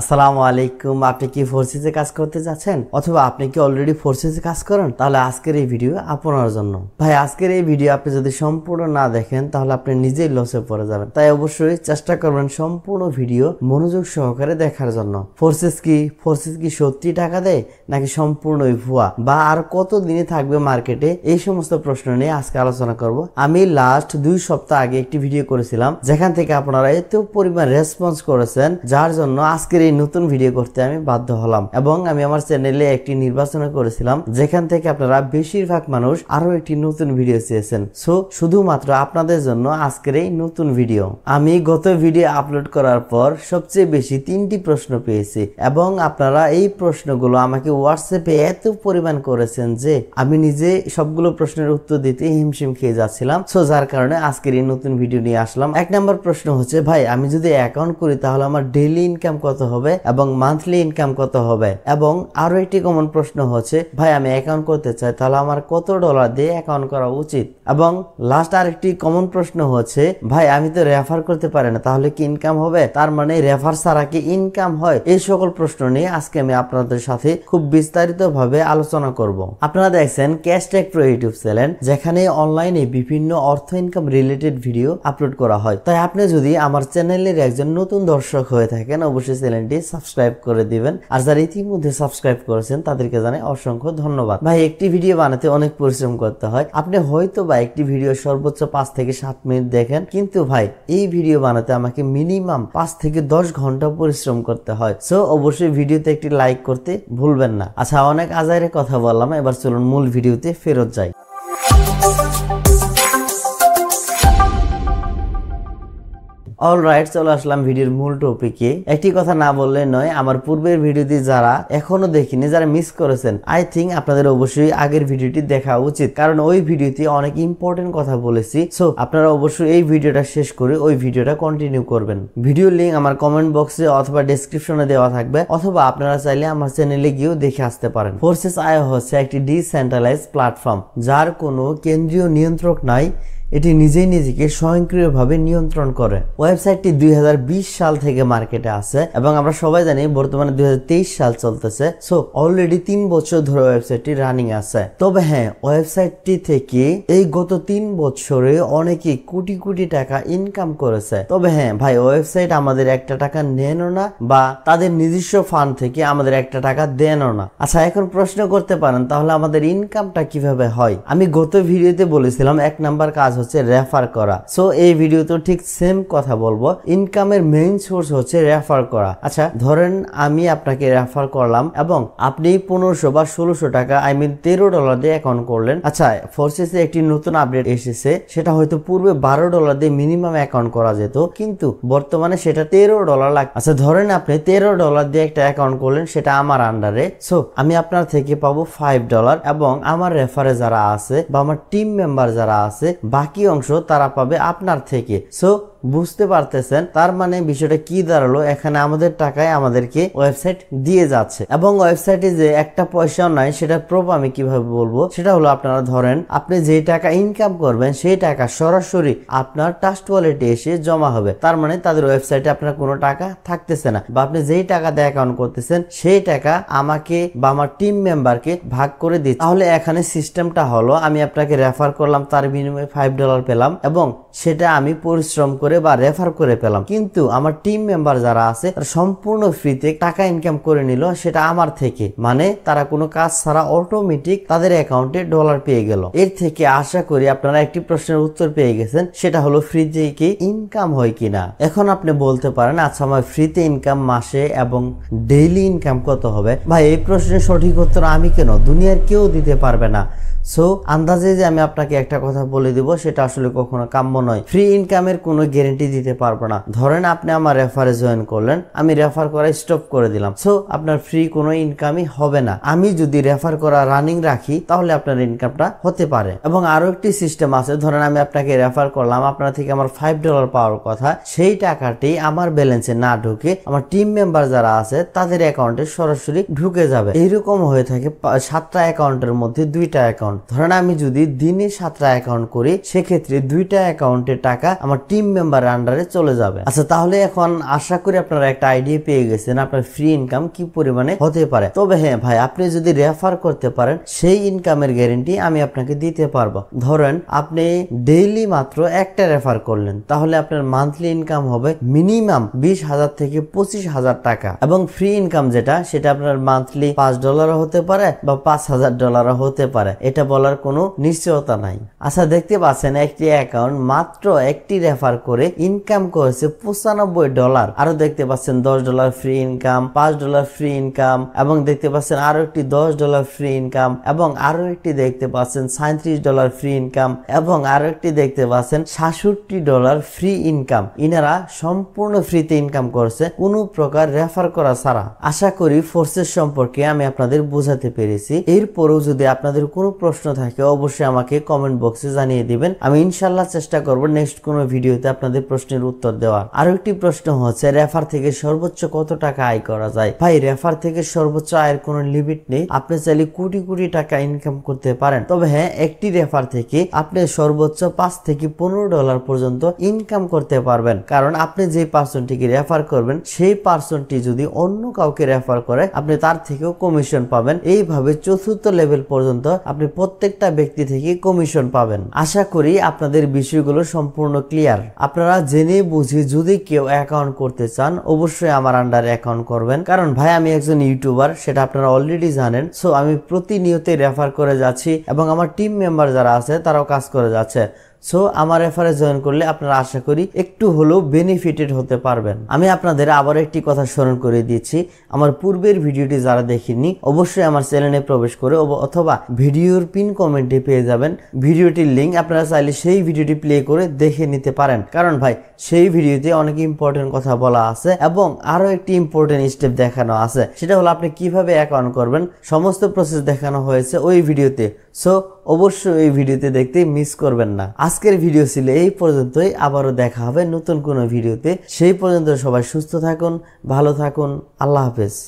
আসসালামু আলাইকুম আপনি কি ফোর্সেসে কাজ করতে যাচ্ছেন অথবা আপনি কি অলরেডি ফোর্সেসে কাজ করেন তাহলে আজকের এই ভিডিও আপনার জন্য ভাই আজকের এই ভিডিও আপনি যদি সম্পূর্ণ না দেখেন তাহলে আপনি নিজেই লসে পড়ে যাবেন তাই অবশ্যই চেষ্টা করবেন সম্পূর্ণ ভিডিও মনোযোগ সহকারে দেখার জন্য ফোর্সেস কি ফোর্সেস কি সত্যি টাকা দেয় নাকি সম্পূর্ণ ভুয়া বা আর কত দিনে থাকবে মার্কেটে এই সমস্ত প্রশ্ন নিয়ে আজকে আলোচনা করব আমি লাস্ট দুই সপ্তাহ আগে একটি ভিডিও করেছিলাম যেখান থেকে আপনারা এত পরিমাণ রেসপন্স করেছেন যার জন্য আজকে আজকের এই নতুন ভিডিও করতে আমি বাধ্য হলাম এবং আমি আমার চ্যানেলে একটি নির্বাচন করেছিলাম যেখান থেকে আপনারা বেশিরভাগ মানুষ আরো একটি নতুন ভিডিও চেয়েছেন সো শুধুমাত্র আপনাদের জন্য আজকের এই নতুন ভিডিও আমি গত ভিডিও আপলোড করার পর সবচেয়ে বেশি তিনটি প্রশ্ন পেয়েছি এবং আপনারা এই প্রশ্নগুলো আমাকে হোয়াটসঅ্যাপে এত পরিমাণ করেছেন যে আমি নিজে সবগুলো প্রশ্নের উত্তর দিতে হিমশিম খেয়ে যাচ্ছিলাম সো যার কারণে আজকের এই নতুন ভিডিও নিয়ে আসলাম এক নম্বর প্রশ্ন হচ্ছে ভাই আমি যদি অ্যাকাউন্ট করি তাহলে আমার ডেইলি ইনকাম কত হবে এবং মান্থলি ইনকাম কত হবে এবং আরো একটি কমন প্রশ্ন হচ্ছে ভাই আমি অ্যাকাউন্ট করতে চাই তাহলে আমার কত ডলার দিয়ে অ্যাকাউন্ট করা উচিত এবং লাস্ট আরেকটি কমন প্রশ্ন হচ্ছে ভাই আমি তো রেফার করতে পারি না তাহলে কি ইনকাম হবে তার মানে রেফার ছাড়া কি ইনকাম হয় এই সকল প্রশ্ন নিয়ে আজকে আমি আপনাদের সাথে খুব বিস্তারিত ভাবে আলোচনা করব আপনারা দেখছেন cash tag pro YouTube channel যেখানে অনলাইনে বিভিন্ন অর্থ ইনকাম রিলেটেড ভিডিও আপলোড করা হয় তাই আপনি যদি আমার চ্যানেলের একজন নতুন দর্শক হয়ে থাকেন অবশ্যই চ্যানেল চ্যানেলটি সাবস্ক্রাইব করে দিবেন আর যারা ইতিমধ্যে সাবস্ক্রাইব করেছেন তাদেরকে জানাই অসংখ্য ধন্যবাদ ভাই একটি ভিডিও বানাতে অনেক পরিশ্রম করতে হয় আপনি হয়তো বা একটি ভিডিও সর্বোচ্চ পাঁচ থেকে সাত মিনিট দেখেন কিন্তু ভাই এই ভিডিও বানাতে আমাকে মিনিমাম পাঁচ থেকে দশ ঘন্টা পরিশ্রম করতে হয় সো অবশ্যই ভিডিওতে একটি লাইক করতে ভুলবেন না আচ্ছা অনেক আজাইরে কথা বললাম এবার চলুন মূল ভিডিওতে ফেরত যাই অল রাইট চলে আসলাম ভিডিওর মূল টপিকে একটি কথা না বললে নয় আমার পূর্বের ভিডিওটি যারা এখনো দেখিনি যারা মিস করেছেন আই থিঙ্ক আপনাদের অবশ্যই আগের ভিডিওটি দেখা উচিত কারণ ওই ভিডিওতে অনেক ইম্পর্টেন্ট কথা বলেছি সো আপনারা অবশ্যই এই ভিডিওটা শেষ করে ওই ভিডিওটা কন্টিনিউ করবেন ভিডিও লিঙ্ক আমার কমেন্ট বক্সে অথবা ডেসক্রিপশনে দেওয়া থাকবে অথবা আপনারা চাইলে আমার চ্যানেলে গিয়েও দেখে আসতে পারেন ফোর্সেস আয় হচ্ছে একটি ডিসেন্ট্রালাইজ প্ল্যাটফর্ম যার কোনো কেন্দ্রীয় নিয়ন্ত্রক নাই এটি নিজেই নিজেকে স্বয়ংক্রিয়ভাবে নিয়ন্ত্রণ করে ওয়েবসাইটটি দুই সাল থেকে মার্কেটে আছে এবং আমরা সবাই জানি বর্তমানে দুই সাল চলতেছে সো অলরেডি তিন বছর ধরে ওয়েবসাইটটি রানিং আছে তবে হ্যাঁ ওয়েবসাইটটি থেকে এই গত তিন বছরে অনেকে কোটি কোটি টাকা ইনকাম করেছে তবে হ্যাঁ ভাই ওয়েবসাইট আমাদের একটা টাকা নেনও না বা তাদের নিজস্ব ফান্ড থেকে আমাদের একটা টাকা দেনও না আচ্ছা এখন প্রশ্ন করতে পারেন তাহলে আমাদের ইনকামটা কিভাবে হয় আমি গত ভিডিওতে বলেছিলাম এক নাম্বার কাজ হচ্ছে রেফার করা সো এই ভিডিওতে ঠিক সেম কথা বলবো ইনকামের মেইন সোর্স হচ্ছে রেফার করা আচ্ছা ধরেন আমি আপনাকে রেফার করলাম এবং আপনি পনেরোশো বা ষোলোশো টাকা আই মিন তেরো ডলার দিয়ে অ্যাকাউন্ট করলেন আচ্ছা ফোর্সেসে একটি নতুন আপডেট এসেছে সেটা হয়তো পূর্বে বারো ডলার দিয়ে মিনিমাম অ্যাকাউন্ট করা যেত কিন্তু বর্তমানে সেটা তেরো ডলার লাগে আচ্ছা ধরেন আপনি তেরো ডলার দিয়ে একটা অ্যাকাউন্ট করলেন সেটা আমার আন্ডারে সো আমি আপনার থেকে পাবো ফাইভ ডলার এবং আমার রেফারে যারা আছে বা আমার টিম মেম্বার যারা আছে বাকি বাকি অংশ তারা পাবে আপনার থেকে সো বুঝতে পারতেছেন তার মানে বিষয়টা কি দাঁড়ালো এখানে আমাদের টাকায় আমাদেরকে ওয়েবসাইট দিয়ে যাচ্ছে এবং ওয়েবসাইটে যে একটা পয়সাও নাই সেটা প্রুফ আমি কিভাবে বলবো সেটা হলো আপনারা ধরেন আপনি যে টাকা ইনকাম করবেন সেই টাকা সরাসরি আপনার টাস্ট ওয়ালেটে এসে জমা হবে তার মানে তাদের ওয়েবসাইটে আপনার কোনো টাকা থাকতেছে না বা আপনি যেই টাকা দিয়ে অ্যাকাউন্ট করতেছেন সেই টাকা আমাকে বা আমার টিম মেম্বারকে ভাগ করে দিচ্ছে তাহলে এখানে সিস্টেমটা হলো আমি আপনাকে রেফার করলাম তার বিনিময়ে ফাইভ ডলার পেলাম এবং সেটা আমি পরিশ্রম করে বা রেফার করে পেলাম কিন্তু আমার টিম মেম্বার যারা আছে সম্পূর্ণ ফ্রিতে টাকা ইনকাম করে নিল সেটা আমার থেকে মানে তারা কোনো কাজ ছাড়া অটোমেটিক তাদের অ্যাকাউন্টে ডলার পেয়ে গেল এর থেকে আশা করি আপনারা একটি প্রশ্নের উত্তর পেয়ে গেছেন সেটা হলো ফ্রিতে কি ইনকাম হয় কিনা এখন আপনি বলতে পারেন আচ্ছা আমার ফ্রিতে ইনকাম মাসে এবং ডেইলি ইনকাম কত হবে ভাই এই প্রশ্নের সঠিক উত্তর আমি কেন দুনিয়ার কেউ দিতে পারবে না সো আন্দাজে যে আমি আপনাকে একটা কথা বলে দিব সেটা আসলে কখনো কাম্য নয় ফ্রি ইনকামের কোনো গ্যারেন্টি দিতে পারবো না ধরেন আপনি আমার রেফারে জয়েন করলেন আমি রেফার করা স্টপ করে দিলাম সো আপনার ফ্রি কোনো ইনকামই হবে না আমি যদি রেফার করা রানিং রাখি তাহলে আপনার ইনকামটা হতে পারে এবং আরো একটি সিস্টেম আছে ধরেন আমি আপনাকে রেফার করলাম আপনার থেকে আমার ফাইভ ডলার পাওয়ার কথা সেই টাকাটি আমার ব্যালেন্সে না ঢুকে আমার টিম মেম্বার যারা আছে তাদের অ্যাকাউন্টে সরাসরি ঢুকে যাবে এইরকম হয়ে থাকে সাতটা অ্যাকাউন্টের মধ্যে দুইটা অ্যাকাউন্ট অ্যাকাউন্ট ধরেন আমি যদি দিনে সাতটা অ্যাকাউন্ট করি সেক্ষেত্রে দুইটা অ্যাকাউন্টের টাকা আমার টিম মেম্বার আন্ডারে চলে যাবে আচ্ছা তাহলে এখন আশা করি আপনারা একটা আইডিয়া পেয়ে গেছেন আপনার ফ্রি ইনকাম কি পরিমাণে হতে পারে তবে হ্যাঁ ভাই আপনি যদি রেফার করতে পারেন সেই ইনকামের গ্যারেন্টি আমি আপনাকে দিতে পারবো ধরেন আপনি ডেইলি মাত্র একটা রেফার করলেন তাহলে আপনার মান্থলি ইনকাম হবে মিনিমাম বিশ হাজার থেকে পঁচিশ হাজার টাকা এবং ফ্রি ইনকাম যেটা সেটা আপনার মান্থলি পাঁচ ডলারও হতে পারে বা পাঁচ হাজার ডলারও হতে পারে এটা এটা বলার কোনো নিশ্চয়তা নাই আচ্ছা দেখতে পাচ্ছেন একটি অ্যাকাউন্ট মাত্র একটি রেফার করে ইনকাম করেছে পঁচানব্বই ডলার আরো দেখতে পাচ্ছেন দশ ডলার ফ্রি ইনকাম পাঁচ ডলার ফ্রি ইনকাম এবং দেখতে পাচ্ছেন আরো একটি দশ ডলার ফ্রি ইনকাম এবং আরো একটি দেখতে পাচ্ছেন সাঁত্রিশ ডলার ফ্রি ইনকাম এবং আরো একটি দেখতে পাচ্ছেন সাতষট্টি ডলার ফ্রি ইনকাম ইনারা সম্পূর্ণ ফ্রিতে ইনকাম করছে কোনো প্রকার রেফার করা ছাড়া আশা করি ফোর্সেস সম্পর্কে আমি আপনাদের বোঝাতে পেরেছি এরপরেও যদি আপনাদের কোনো প্রশ্ন থাকে অবশ্যই আমাকে কমেন্ট বক্সে জানিয়ে দিবেন আমি ইনশাল্লাহ চেষ্টা করব নেক্সট কোনো ভিডিওতে আপনাদের প্রশ্নের উত্তর দেওয়ার আরো একটি প্রশ্ন হচ্ছে রেফার থেকে সর্বোচ্চ কত টাকা আয় করা যায় ভাই রেফার থেকে সর্বোচ্চ আয়ের কোনো লিমিট নেই আপনি চাইলে কোটি কোটি টাকা ইনকাম করতে পারেন তবে হ্যাঁ একটি রেফার থেকে আপনি সর্বোচ্চ পাঁচ থেকে পনেরো ডলার পর্যন্ত ইনকাম করতে পারবেন কারণ আপনি যে পার্সনটিকে রেফার করবেন সেই পার্সনটি যদি অন্য কাউকে রেফার করে আপনি তার থেকেও কমিশন পাবেন এইভাবে চতুর্থ লেভেল পর্যন্ত আপনি প্রত্যেকটা ব্যক্তি থেকে কমিশন পাবেন আশা করি আপনাদের বিষয়গুলো সম্পূর্ণ ক্লিয়ার আপনারা জেনে বুঝে যদি কেউ অ্যাকাউন্ট করতে চান অবশ্যই আমার আন্ডারে অ্যাকাউন্ট করবেন কারণ ভাই আমি একজন ইউটিউবার সেটা আপনারা অলরেডি জানেন সো আমি প্রতিনিয়তই রেফার করে যাচ্ছি এবং আমার টিম মেম্বার যারা আছে তারাও কাজ করে যাচ্ছে সো আমার রেফারে জয়েন করলে আপনারা আশা করি একটু হলেও বেনিফিটেড হতে পারবেন আমি আপনাদের আবার একটি কথা স্মরণ করে দিয়েছি আমার পূর্বের ভিডিওটি যারা দেখেননি অবশ্যই আমার চ্যানেলে প্রবেশ করে অথবা ভিডিওর পিন কমেন্টে পেয়ে যাবেন ভিডিওটির লিঙ্ক আপনারা চাইলে সেই ভিডিওটি প্লে করে দেখে নিতে পারেন কারণ ভাই সেই ভিডিওতে অনেক ইম্পর্টেন্ট কথা বলা আছে এবং আরও একটি ইম্পর্টেন্ট স্টেপ দেখানো আছে সেটা হলো আপনি কিভাবে অ্যাকাউন্ট করবেন সমস্ত প্রসেস দেখানো হয়েছে ওই ভিডিওতে সো অবশ্যই ওই ভিডিওতে দেখতে মিস করবেন না আজকের ভিডিও ছিল এই পর্যন্তই আবারও দেখা হবে নতুন কোনো ভিডিওতে সেই পর্যন্ত সবাই সুস্থ থাকুন ভালো থাকুন আল্লাহ হাফেজ